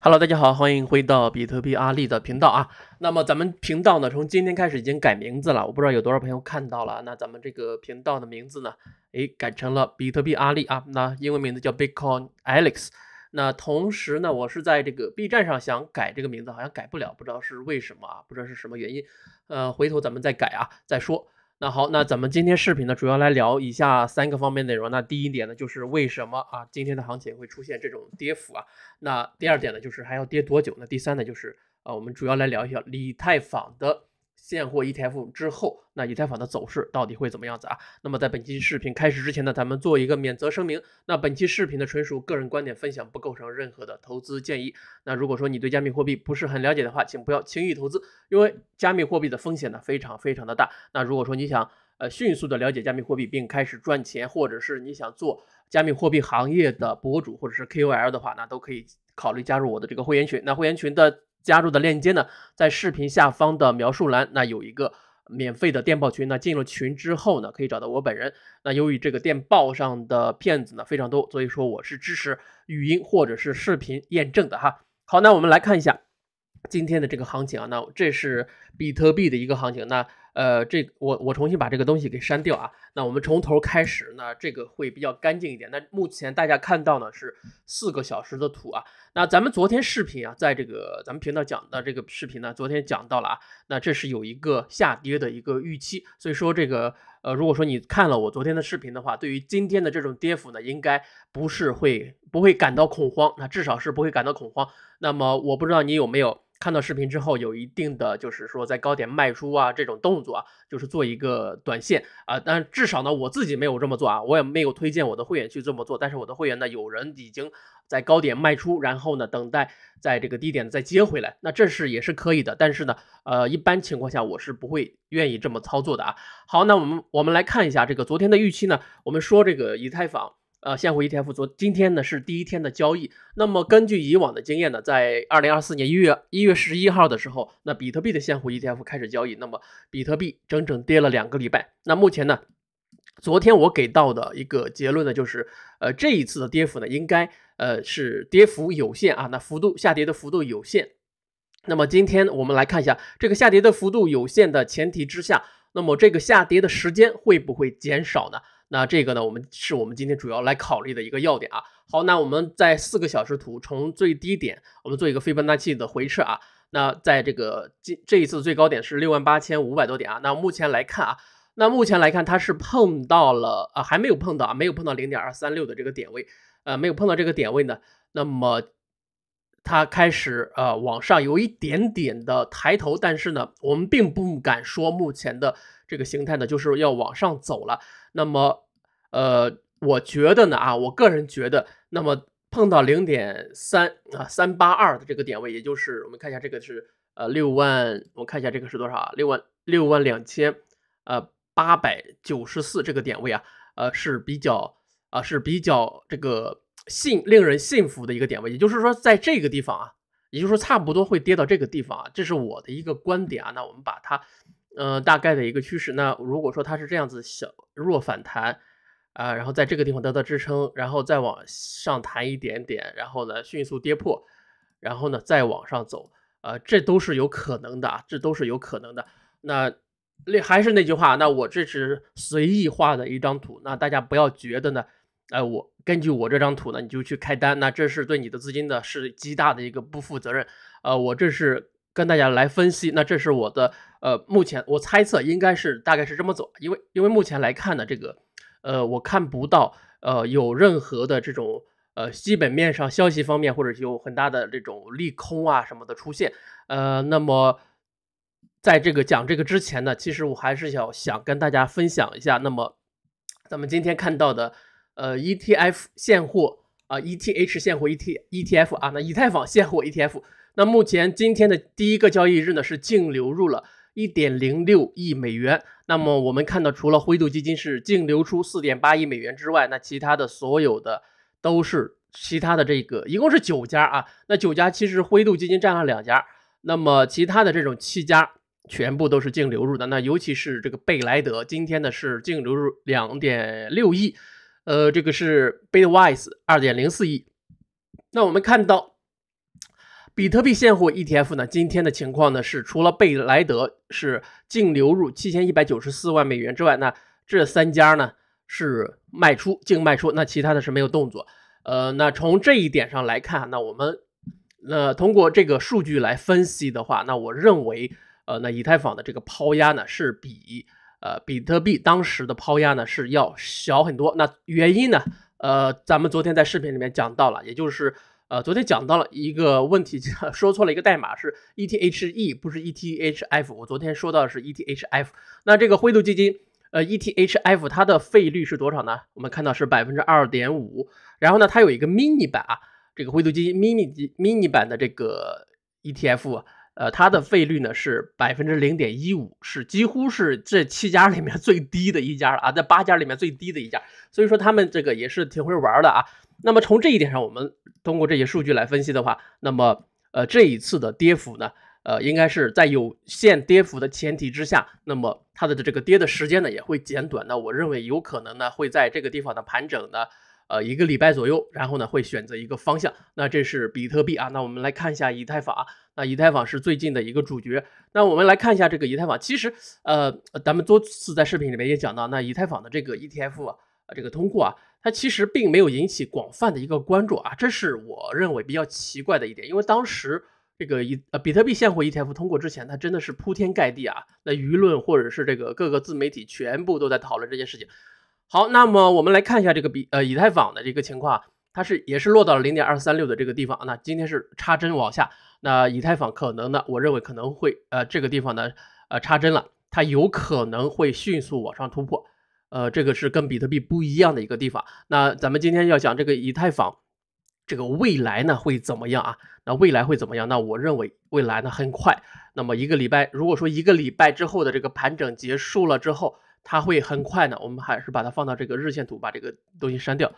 Hello，大家好，欢迎回到比特币阿力的频道啊。那么咱们频道呢，从今天开始已经改名字了，我不知道有多少朋友看到了。那咱们这个频道的名字呢，哎，改成了比特币阿力啊。那英文名字叫 Bitcoin Alex。那同时呢，我是在这个 B 站上想改这个名字，好像改不了，不知道是为什么啊？不知道是什么原因。呃，回头咱们再改啊，再说。那好，那咱们今天视频呢，主要来聊以下三个方面内容。那第一点呢，就是为什么啊今天的行情会出现这种跌幅啊？那第二点呢，就是还要跌多久？那第三呢，就是呃，我们主要来聊一下以太坊的。现货 ETF 之后，那以太坊的走势到底会怎么样子啊？那么在本期视频开始之前呢，咱们做一个免责声明。那本期视频的纯属个人观点分享，不构成任何的投资建议。那如果说你对加密货币不是很了解的话，请不要轻易投资，因为加密货币的风险呢非常非常的大。那如果说你想呃迅速的了解加密货币并开始赚钱，或者是你想做加密货币行业的博主或者是 KOL 的话，那都可以考虑加入我的这个会员群。那会员群的。加入的链接呢，在视频下方的描述栏，那有一个免费的电报群，那进入群之后呢，可以找到我本人。那由于这个电报上的骗子呢非常多，所以说我是支持语音或者是视频验证的哈。好，那我们来看一下今天的这个行情啊，那这是比特币的一个行情，那。呃，这我我重新把这个东西给删掉啊。那我们从头开始，那这个会比较干净一点。那目前大家看到呢是四个小时的图啊。那咱们昨天视频啊，在这个咱们频道讲的这个视频呢，昨天讲到了啊。那这是有一个下跌的一个预期，所以说这个呃，如果说你看了我昨天的视频的话，对于今天的这种跌幅呢，应该不是会不会感到恐慌，那至少是不会感到恐慌。那么我不知道你有没有。看到视频之后，有一定的就是说在高点卖出啊这种动作啊，就是做一个短线啊。但至少呢，我自己没有这么做啊，我也没有推荐我的会员去这么做。但是我的会员呢，有人已经在高点卖出，然后呢等待在这个低点再接回来，那这是也是可以的。但是呢，呃，一般情况下我是不会愿意这么操作的啊。好，那我们我们来看一下这个昨天的预期呢，我们说这个以太坊。呃，现货 ETF 昨今天呢是第一天的交易。那么根据以往的经验呢，在二零二四年一月一月十一号的时候，那比特币的现货 ETF 开始交易。那么比特币整整跌了两个礼拜。那目前呢，昨天我给到的一个结论呢，就是呃这一次的跌幅呢，应该呃是跌幅有限啊，那幅度下跌的幅度有限。那么今天我们来看一下，这个下跌的幅度有限的前提之下，那么这个下跌的时间会不会减少呢？那这个呢，我们是我们今天主要来考虑的一个要点啊。好，那我们在四个小时图从最低点，我们做一个非盘大气的回撤啊。那在这个今这一次最高点是六万八千五百多点啊。那目前来看啊，那目前来看它是碰到了啊，还没有碰到，啊，没有碰到零点二三六的这个点位，呃，没有碰到这个点位呢，那么。它开始呃往上有一点点的抬头，但是呢，我们并不敢说目前的这个形态呢就是要往上走了。那么，呃，我觉得呢啊，我个人觉得，那么碰到零点三啊三八二的这个点位，也就是我们看一下这个是呃六万，我看一下这个是多少啊？六万六万两千，呃八百九十四这个点位啊，呃是比较啊是比较这个。信令人信服的一个点位，也就是说，在这个地方啊，也就是说差不多会跌到这个地方啊，这是我的一个观点啊。那我们把它，呃，大概的一个趋势。那如果说它是这样子小弱反弹啊，然后在这个地方得到支撑，然后再往上弹一点点，然后呢迅速跌破，然后呢再往上走，呃，这都是有可能的，这都是有可能的。那那还是那句话，那我这是随意画的一张图，那大家不要觉得呢。哎，我根据我这张图呢，你就去开单，那这是对你的资金的是极大的一个不负责任。呃，我这是跟大家来分析，那这是我的呃，目前我猜测应该是大概是这么走，因为因为目前来看呢，这个，呃，我看不到呃有任何的这种呃基本面上消息方面或者有很大的这种利空啊什么的出现。呃，那么在这个讲这个之前呢，其实我还是要想跟大家分享一下，那么咱们今天看到的。呃，ETF 现货啊，ETH 现货，ET ETF 啊，那以太坊现货 ETF。那目前今天的第一个交易日呢，是净流入了一点零六亿美元。那么我们看到，除了灰度基金是净流出四点八亿美元之外，那其他的所有的都是其他的这个一共是九家啊。那九家其实灰度基金占了两家，那么其他的这种七家全部都是净流入的。那尤其是这个贝莱德，今天呢是净流入两点六亿。呃，这个是 Bitwise 二点零四亿。那我们看到比特币现货 ETF 呢，今天的情况呢是，除了贝莱德是净流入七千一百九十四万美元之外，那这三家呢是卖出净卖出，那其他的是没有动作。呃，那从这一点上来看，那我们那通过这个数据来分析的话，那我认为呃，那以太坊的这个抛压呢是比。呃，比特币当时的抛压呢是要小很多。那原因呢？呃，咱们昨天在视频里面讲到了，也就是呃，昨天讲到了一个问题，说错了一个代码是 ETHE，不是 ETHF。我昨天说到的是 ETHF。那这个灰度基金，呃，ETHF 它的费率是多少呢？我们看到是百分之二点五。然后呢，它有一个 mini 版啊，这个灰度基金 mini 版 mini 版的这个 ETF。呃，它的费率呢是百分之零点一五，是几乎是这七家里面最低的一家了啊，在八家里面最低的一家，所以说他们这个也是挺会玩的啊。那么从这一点上，我们通过这些数据来分析的话，那么呃这一次的跌幅呢，呃应该是在有限跌幅的前提之下，那么它的这个跌的时间呢也会减短。那我认为有可能呢会在这个地方的盘整呢。呃，一个礼拜左右，然后呢，会选择一个方向。那这是比特币啊，那我们来看一下以太坊。那以太坊是最近的一个主角。那我们来看一下这个以太坊。其实，呃，咱们多次在视频里面也讲到，那以太坊的这个 ETF 啊，这个通过啊，它其实并没有引起广泛的一个关注啊，这是我认为比较奇怪的一点。因为当时这个以呃比特币现货 ETF 通过之前，它真的是铺天盖地啊，那舆论或者是这个各个自媒体全部都在讨论这件事情。好，那么我们来看一下这个比呃以太坊的这个情况，它是也是落到了零点二三六的这个地方。那今天是插针往下，那以太坊可能呢，我认为可能会呃这个地方呢呃插针了，它有可能会迅速往上突破。呃，这个是跟比特币不一样的一个地方。那咱们今天要讲这个以太坊，这个未来呢会怎么样啊？那未来会怎么样？那我认为未来呢很快，那么一个礼拜，如果说一个礼拜之后的这个盘整结束了之后。它会很快呢，我们还是把它放到这个日线图，把这个东西删掉，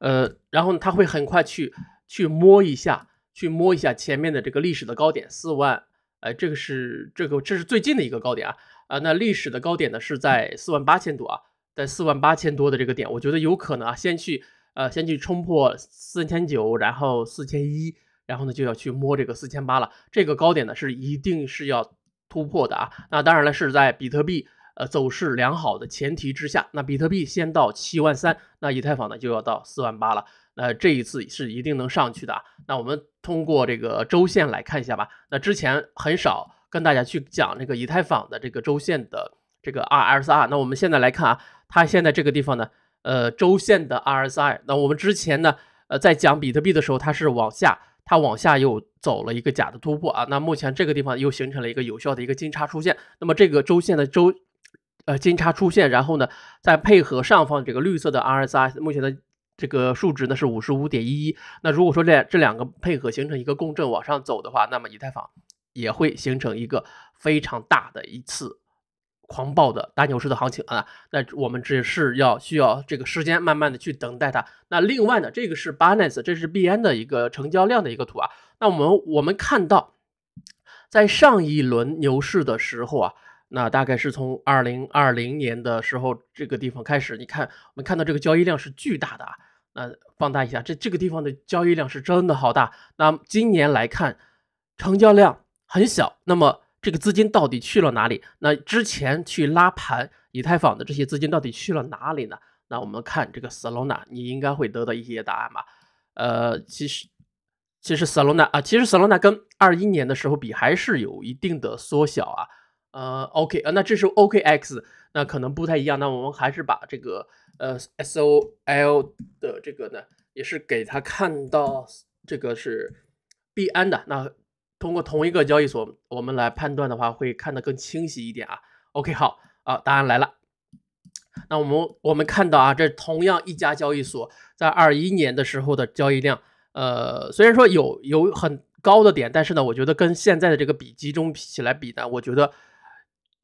呃，然后呢，它会很快去去摸一下，去摸一下前面的这个历史的高点四万，哎，这个是这个这是最近的一个高点啊，呃，那历史的高点呢是在四万八千多啊，在四万八千多的这个点，我觉得有可能啊，先去呃先去冲破四千九，然后四千一，然后呢就要去摸这个四千八了，这个高点呢是一定是要突破的啊，那当然了是在比特币。呃，走势良好的前提之下，那比特币先到七万三，那以太坊呢就要到四万八了。那这一次是一定能上去的。那我们通过这个周线来看一下吧。那之前很少跟大家去讲这个以太坊的这个周线的这个 RSI。那我们现在来看啊，它现在这个地方呢，呃，周线的 RSI。那我们之前呢，呃，在讲比特币的时候，它是往下，它往下又走了一个假的突破啊。那目前这个地方又形成了一个有效的一个金叉出现。那么这个周线的周。呃，金叉出现，然后呢，再配合上方这个绿色的 RSI，目前的这个数值呢是五十五点一一。那如果说这这两个配合形成一个共振往上走的话，那么以太坊也会形成一个非常大的一次狂暴的大牛市的行情啊。那我们只是要需要这个时间慢慢的去等待它。那另外呢，这个是 Binance，这是币安的一个成交量的一个图啊。那我们我们看到，在上一轮牛市的时候啊。那大概是从二零二零年的时候，这个地方开始，你看，我们看到这个交易量是巨大的啊。那放大一下，这这个地方的交易量是真的好大。那今年来看，成交量很小。那么这个资金到底去了哪里？那之前去拉盘以太坊的这些资金到底去了哪里呢？那我们看这个 Solana，你应该会得到一些答案吧？呃，其实，其实 Solana 啊，其实 Solana 跟二一年的时候比还是有一定的缩小啊。呃，OK，呃，那这是 OKX，那可能不太一样。那我们还是把这个呃 SOL 的这个呢，也是给它看到这个是币安的。那通过同一个交易所，我们来判断的话，会看得更清晰一点啊。OK，好啊，答案来了。那我们我们看到啊，这同样一家交易所，在二一年的时候的交易量，呃，虽然说有有很高的点，但是呢，我觉得跟现在的这个比集中起来比呢，我觉得。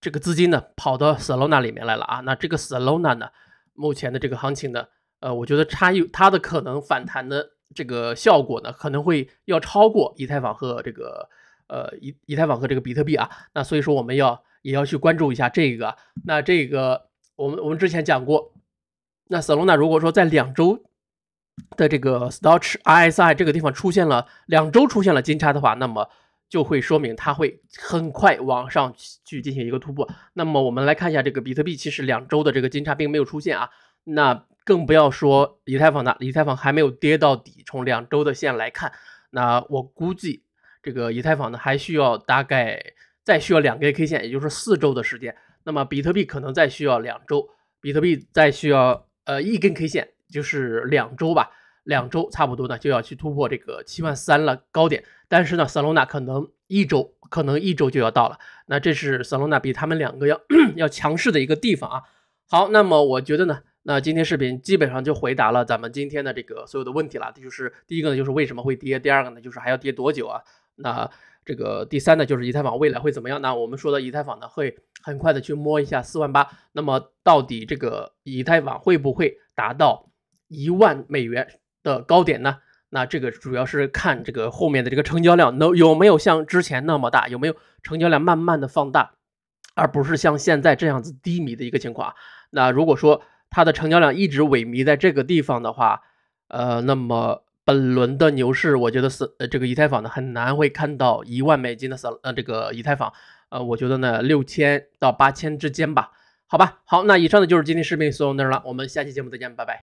这个资金呢跑到 Solana 里面来了啊，那这个 Solana 呢，目前的这个行情呢，呃，我觉得差异它的可能反弹的这个效果呢，可能会要超过以太坊和这个呃以以太坊和这个比特币啊，那所以说我们要也要去关注一下这个，那这个我们我们之前讲过，那 Solana 如果说在两周的这个 Stoch RSI 这个地方出现了两周出现了金叉的话，那么。就会说明它会很快往上去进行一个突破。那么我们来看一下这个比特币，其实两周的这个金叉并没有出现啊，那更不要说以太坊的，以太坊还没有跌到底，从两周的线来看，那我估计这个以太坊呢还需要大概再需要两根 K 线，也就是四周的时间。那么比特币可能再需要两周，比特币再需要呃一根 K 线，就是两周吧。两周差不多呢，就要去突破这个七万三了高点，但是呢，萨罗纳可能一周，可能一周就要到了。那这是萨罗纳比他们两个要 要强势的一个地方啊。好，那么我觉得呢，那今天视频基本上就回答了咱们今天的这个所有的问题了。这就是第一个呢，就是为什么会跌；第二个呢，就是还要跌多久啊？那这个第三呢，就是以太坊未来会怎么样？那我们说的以太坊呢，会很快的去摸一下四万八。那么到底这个以太坊会不会达到一万美元？的高点呢？那这个主要是看这个后面的这个成交量能有没有像之前那么大，有没有成交量慢慢的放大，而不是像现在这样子低迷的一个情况。那如果说它的成交量一直萎靡在这个地方的话，呃，那么本轮的牛市我觉得是呃这个以太坊呢很难会看到一万美金的上，呃这个以太坊，呃我觉得呢六千到八千之间吧，好吧，好，那以上呢就是今天视频所有内容了，我们下期节目再见，拜拜。